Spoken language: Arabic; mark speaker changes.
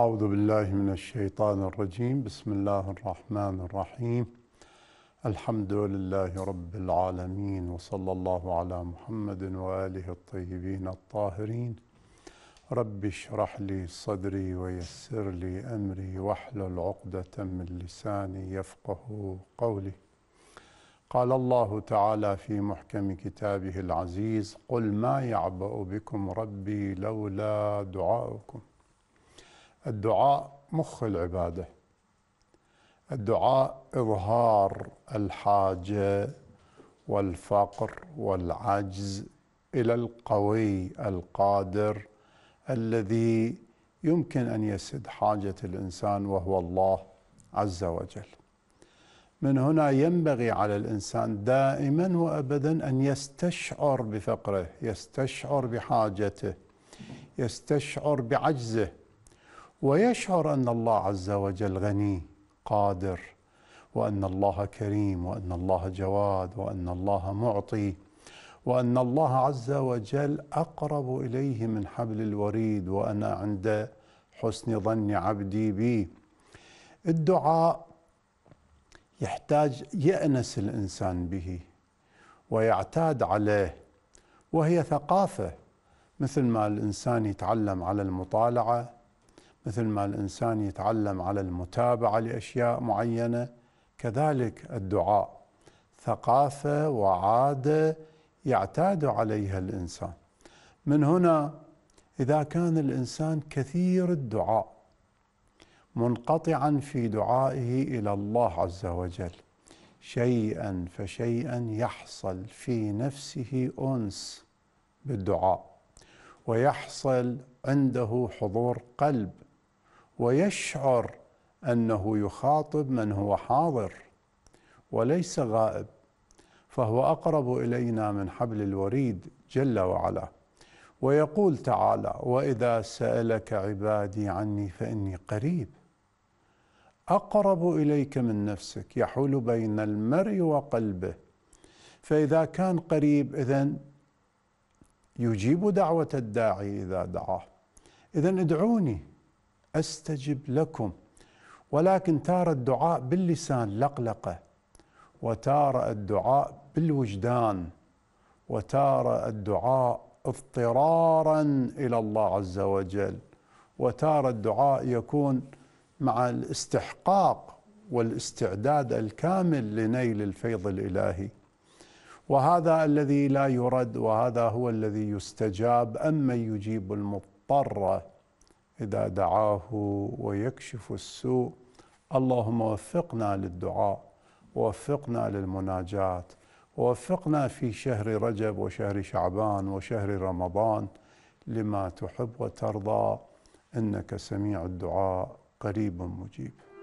Speaker 1: أعوذ بالله من الشيطان الرجيم بسم الله الرحمن الرحيم الحمد لله رب العالمين وصلى الله على محمد وآله الطيبين الطاهرين رب اشرح لي صدري ويسر لي أمري واحلل عقدة من لساني يفقه قولي قال الله تعالى في محكم كتابه العزيز قل ما يعبأ بكم ربي لولا دعاؤكم الدعاء مخ العباده الدعاء اظهار الحاجه والفقر والعجز الى القوي القادر الذي يمكن ان يسد حاجه الانسان وهو الله عز وجل من هنا ينبغي على الانسان دائما وابدا ان يستشعر بفقره يستشعر بحاجته يستشعر بعجزه ويشعر ان الله عز وجل غني قادر وان الله كريم وان الله جواد وان الله معطي وان الله عز وجل اقرب اليه من حبل الوريد وانا عند حسن ظن عبدي بي الدعاء يحتاج يانس الانسان به ويعتاد عليه وهي ثقافه مثل ما الانسان يتعلم على المطالعه مثل ما الانسان يتعلم على المتابعه لاشياء معينه كذلك الدعاء ثقافه وعاده يعتاد عليها الانسان من هنا اذا كان الانسان كثير الدعاء منقطعا في دعائه الى الله عز وجل شيئا فشيئا يحصل في نفسه انس بالدعاء ويحصل عنده حضور قلب ويشعر انه يخاطب من هو حاضر وليس غائب فهو اقرب الينا من حبل الوريد جل وعلا ويقول تعالى واذا سالك عبادي عني فاني قريب اقرب اليك من نفسك يحول بين المرء وقلبه فاذا كان قريب اذا يجيب دعوه الداعي اذا دعاه اذا ادعوني أستجب لكم ولكن تارة الدعاء باللسان لقلقة وتارة الدعاء بالوجدان وتارة الدعاء اضطرارا إلى الله عز وجل وتارة الدعاء يكون مع الاستحقاق والاستعداد الكامل لنيل الفيض الإلهي وهذا الذي لا يرد وهذا هو الذي يستجاب أمن يجيب المضطر اذا دعاه ويكشف السوء اللهم وفقنا للدعاء ووفقنا للمناجاه ووفقنا في شهر رجب وشهر شعبان وشهر رمضان لما تحب وترضى انك سميع الدعاء قريب مجيب